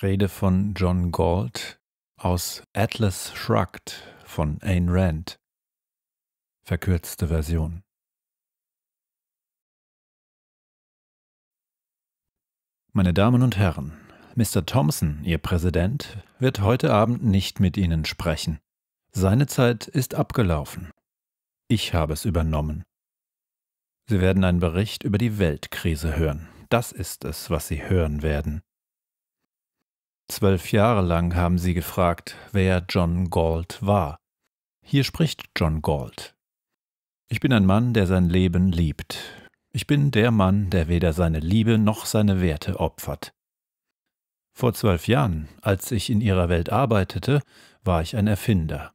Rede von John Galt aus Atlas Shrugged von Ayn Rand. Verkürzte Version. Meine Damen und Herren, Mr. Thompson, Ihr Präsident, wird heute Abend nicht mit Ihnen sprechen. Seine Zeit ist abgelaufen. Ich habe es übernommen. Sie werden einen Bericht über die Weltkrise hören. Das ist es, was Sie hören werden. Zwölf Jahre lang haben sie gefragt, wer John Galt war. Hier spricht John Galt. Ich bin ein Mann, der sein Leben liebt. Ich bin der Mann, der weder seine Liebe noch seine Werte opfert. Vor zwölf Jahren, als ich in ihrer Welt arbeitete, war ich ein Erfinder.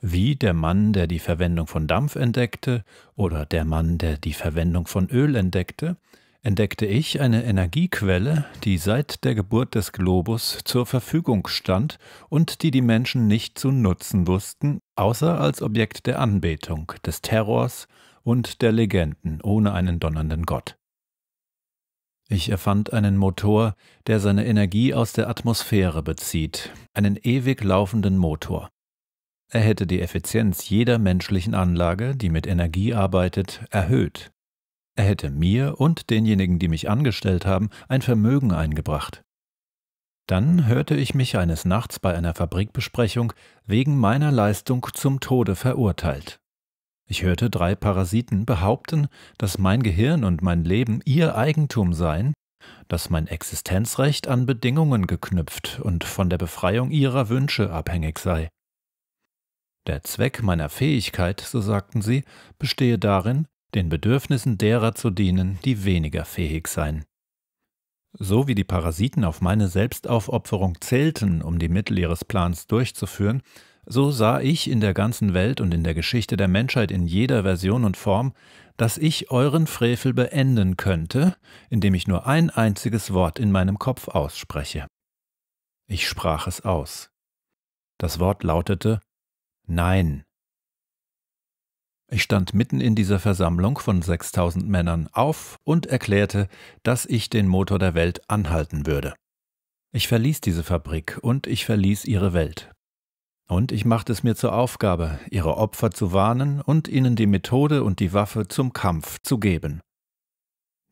Wie der Mann, der die Verwendung von Dampf entdeckte, oder der Mann, der die Verwendung von Öl entdeckte, entdeckte ich eine Energiequelle, die seit der Geburt des Globus zur Verfügung stand und die die Menschen nicht zu nutzen wussten, außer als Objekt der Anbetung, des Terrors und der Legenden ohne einen donnernden Gott. Ich erfand einen Motor, der seine Energie aus der Atmosphäre bezieht, einen ewig laufenden Motor. Er hätte die Effizienz jeder menschlichen Anlage, die mit Energie arbeitet, erhöht er hätte mir und denjenigen, die mich angestellt haben, ein Vermögen eingebracht. Dann hörte ich mich eines Nachts bei einer Fabrikbesprechung wegen meiner Leistung zum Tode verurteilt. Ich hörte drei Parasiten behaupten, dass mein Gehirn und mein Leben ihr Eigentum seien, dass mein Existenzrecht an Bedingungen geknüpft und von der Befreiung ihrer Wünsche abhängig sei. Der Zweck meiner Fähigkeit, so sagten sie, bestehe darin, den Bedürfnissen derer zu dienen, die weniger fähig seien. So wie die Parasiten auf meine Selbstaufopferung zählten, um die Mittel ihres Plans durchzuführen, so sah ich in der ganzen Welt und in der Geschichte der Menschheit in jeder Version und Form, dass ich euren Frevel beenden könnte, indem ich nur ein einziges Wort in meinem Kopf ausspreche. Ich sprach es aus. Das Wort lautete Nein. Ich stand mitten in dieser Versammlung von 6000 Männern auf und erklärte, dass ich den Motor der Welt anhalten würde. Ich verließ diese Fabrik und ich verließ ihre Welt. Und ich machte es mir zur Aufgabe, ihre Opfer zu warnen und ihnen die Methode und die Waffe zum Kampf zu geben.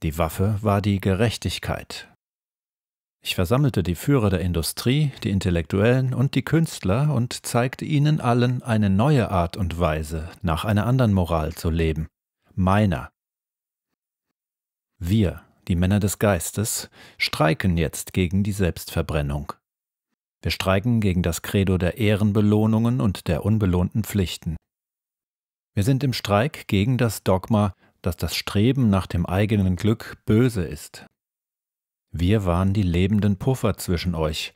Die Waffe war die Gerechtigkeit, ich versammelte die Führer der Industrie, die Intellektuellen und die Künstler und zeigte ihnen allen eine neue Art und Weise, nach einer anderen Moral zu leben, meiner. Wir, die Männer des Geistes, streiken jetzt gegen die Selbstverbrennung. Wir streiken gegen das Credo der Ehrenbelohnungen und der unbelohnten Pflichten. Wir sind im Streik gegen das Dogma, dass das Streben nach dem eigenen Glück böse ist, wir waren die lebenden Puffer zwischen euch,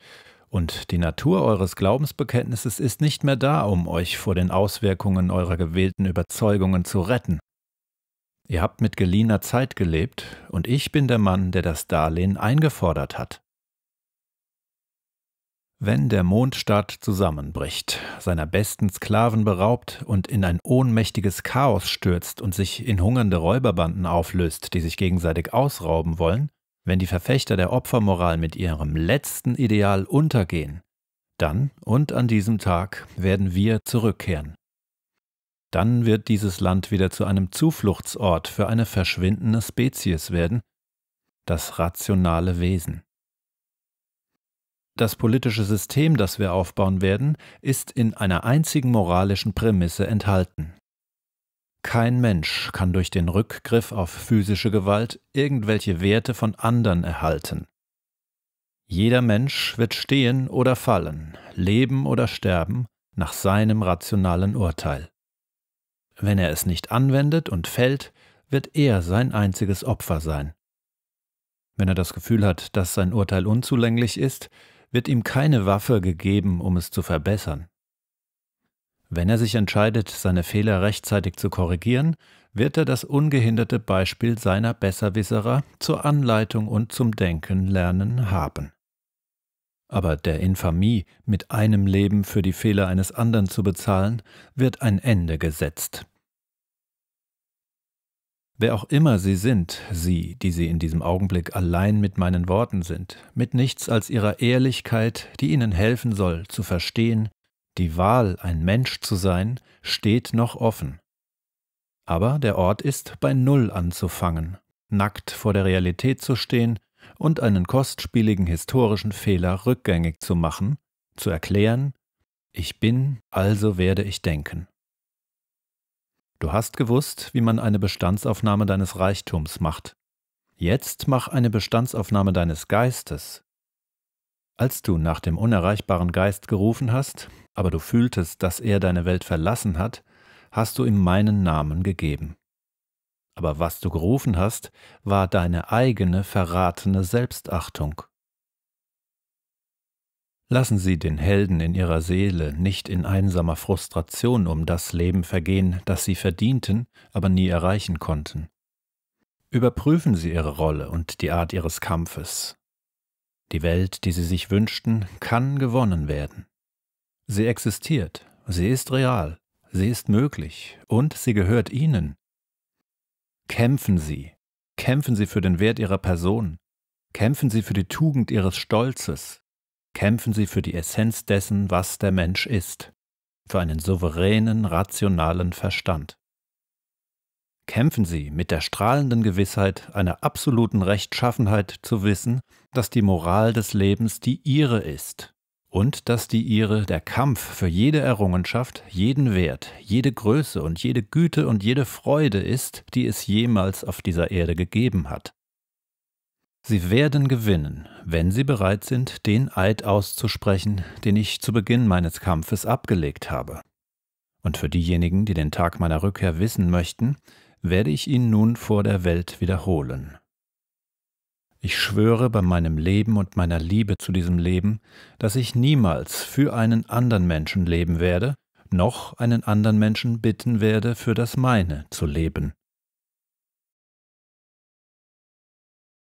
und die Natur eures Glaubensbekenntnisses ist nicht mehr da, um euch vor den Auswirkungen eurer gewählten Überzeugungen zu retten. Ihr habt mit geliehener Zeit gelebt, und ich bin der Mann, der das Darlehen eingefordert hat. Wenn der Mondstaat zusammenbricht, seiner besten Sklaven beraubt und in ein ohnmächtiges Chaos stürzt und sich in hungernde Räuberbanden auflöst, die sich gegenseitig ausrauben wollen, wenn die Verfechter der Opfermoral mit ihrem letzten Ideal untergehen, dann und an diesem Tag werden wir zurückkehren. Dann wird dieses Land wieder zu einem Zufluchtsort für eine verschwindende Spezies werden, das rationale Wesen. Das politische System, das wir aufbauen werden, ist in einer einzigen moralischen Prämisse enthalten. Kein Mensch kann durch den Rückgriff auf physische Gewalt irgendwelche Werte von anderen erhalten. Jeder Mensch wird stehen oder fallen, leben oder sterben, nach seinem rationalen Urteil. Wenn er es nicht anwendet und fällt, wird er sein einziges Opfer sein. Wenn er das Gefühl hat, dass sein Urteil unzulänglich ist, wird ihm keine Waffe gegeben, um es zu verbessern. Wenn er sich entscheidet, seine Fehler rechtzeitig zu korrigieren, wird er das ungehinderte Beispiel seiner Besserwisserer zur Anleitung und zum Denken lernen haben. Aber der Infamie, mit einem Leben für die Fehler eines anderen zu bezahlen, wird ein Ende gesetzt. Wer auch immer Sie sind, Sie, die Sie in diesem Augenblick allein mit meinen Worten sind, mit nichts als Ihrer Ehrlichkeit, die Ihnen helfen soll, zu verstehen, die Wahl, ein Mensch zu sein, steht noch offen. Aber der Ort ist bei Null anzufangen, nackt vor der Realität zu stehen und einen kostspieligen historischen Fehler rückgängig zu machen, zu erklären, ich bin, also werde ich denken. Du hast gewusst, wie man eine Bestandsaufnahme deines Reichtums macht. Jetzt mach eine Bestandsaufnahme deines Geistes, als du nach dem unerreichbaren Geist gerufen hast, aber du fühltest, dass er deine Welt verlassen hat, hast du ihm meinen Namen gegeben. Aber was du gerufen hast, war deine eigene verratene Selbstachtung. Lassen Sie den Helden in ihrer Seele nicht in einsamer Frustration um das Leben vergehen, das sie verdienten, aber nie erreichen konnten. Überprüfen Sie Ihre Rolle und die Art Ihres Kampfes, die Welt, die sie sich wünschten, kann gewonnen werden. Sie existiert, sie ist real, sie ist möglich und sie gehört ihnen. Kämpfen Sie, kämpfen Sie für den Wert Ihrer Person, kämpfen Sie für die Tugend Ihres Stolzes, kämpfen Sie für die Essenz dessen, was der Mensch ist, für einen souveränen, rationalen Verstand kämpfen sie mit der strahlenden Gewissheit einer absoluten Rechtschaffenheit zu wissen, dass die Moral des Lebens die ihre ist und dass die ihre der Kampf für jede Errungenschaft, jeden Wert, jede Größe und jede Güte und jede Freude ist, die es jemals auf dieser Erde gegeben hat. Sie werden gewinnen, wenn Sie bereit sind, den Eid auszusprechen, den ich zu Beginn meines Kampfes abgelegt habe. Und für diejenigen, die den Tag meiner Rückkehr wissen möchten, werde ich ihn nun vor der Welt wiederholen. Ich schwöre bei meinem Leben und meiner Liebe zu diesem Leben, dass ich niemals für einen anderen Menschen leben werde, noch einen anderen Menschen bitten werde, für das meine zu leben,